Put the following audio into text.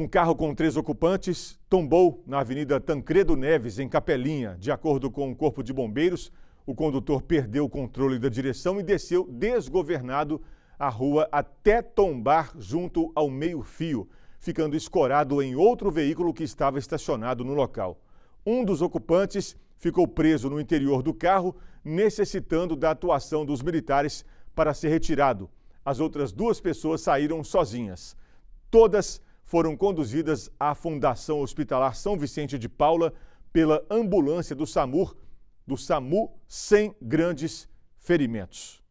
Um carro com três ocupantes tombou na Avenida Tancredo Neves, em Capelinha. De acordo com o um Corpo de Bombeiros, o condutor perdeu o controle da direção e desceu desgovernado a rua até tombar junto ao meio-fio, ficando escorado em outro veículo que estava estacionado no local. Um dos ocupantes ficou preso no interior do carro, necessitando da atuação dos militares para ser retirado. As outras duas pessoas saíram sozinhas. Todas foram conduzidas à Fundação Hospitalar São Vicente de Paula pela ambulância do SAMUR, do SAMU, sem grandes ferimentos.